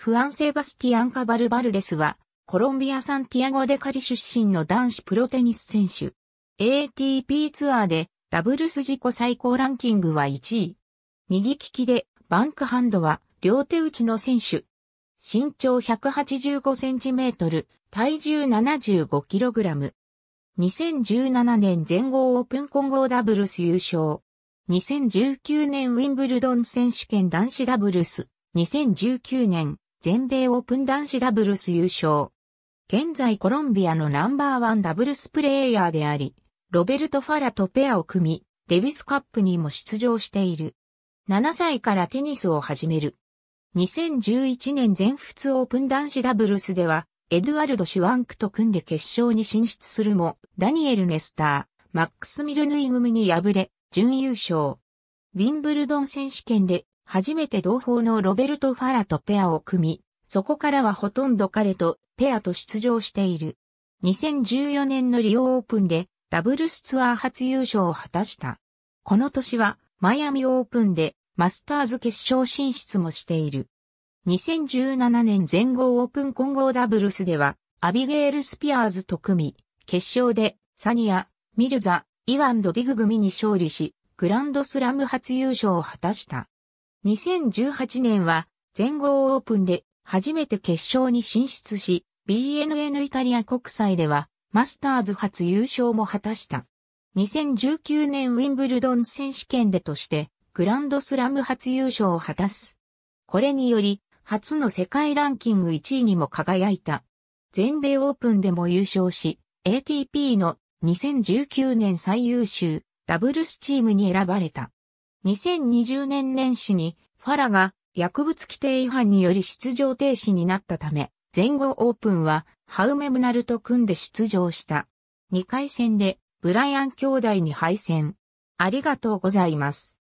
フアン・セバスティアン・カバル・バルデスは、コロンビア・サンティアゴ・デ・カリ出身の男子プロテニス選手。ATP ツアーで、ダブルス自己最高ランキングは1位。右利きで、バンクハンドは、両手打ちの選手。身長185センチメートル、体重75キログラム。2017年全豪オープン混合ダブルス優勝。2019年ウィンブルドン選手権男子ダブルス。2019年全米オープン男子ダブルス優勝。現在コロンビアのナンバーワンダブルスプレイヤーであり、ロベルト・ファラとペアを組み、デビスカップにも出場している。7歳からテニスを始める。2011年全仏オープン男子ダブルスでは、エドワルド・シュワンクと組んで決勝に進出するも、ダニエル・ネスター、マックス・ミルヌイ組に敗れ、準優勝。ウィンブルドン選手権で初めて同胞のロベルト・ファラとペアを組み、そこからはほとんど彼とペアと出場している。2014年のリオオープンでダブルスツアー初優勝を果たした。この年はマイアミオープンでマスターズ決勝進出もしている。2017年全豪オープン混合ダブルスではアビゲール・スピアーズと組み、決勝でサニア、ミルザ、イワンド・ディグ組に勝利し、グランドスラム初優勝を果たした。2018年は全豪オープンで初めて決勝に進出し、BNN イタリア国際ではマスターズ初優勝も果たした。2019年ウィンブルドン選手権でとしてグランドスラム初優勝を果たす。これにより初の世界ランキング1位にも輝いた。全米オープンでも優勝し、ATP の2019年最優秀ダブルスチームに選ばれた。2020年年始にファラが薬物規定違反により出場停止になったため、全豪オープンはハウメムナルと組んで出場した。2回戦でブライアン兄弟に敗戦。ありがとうございます。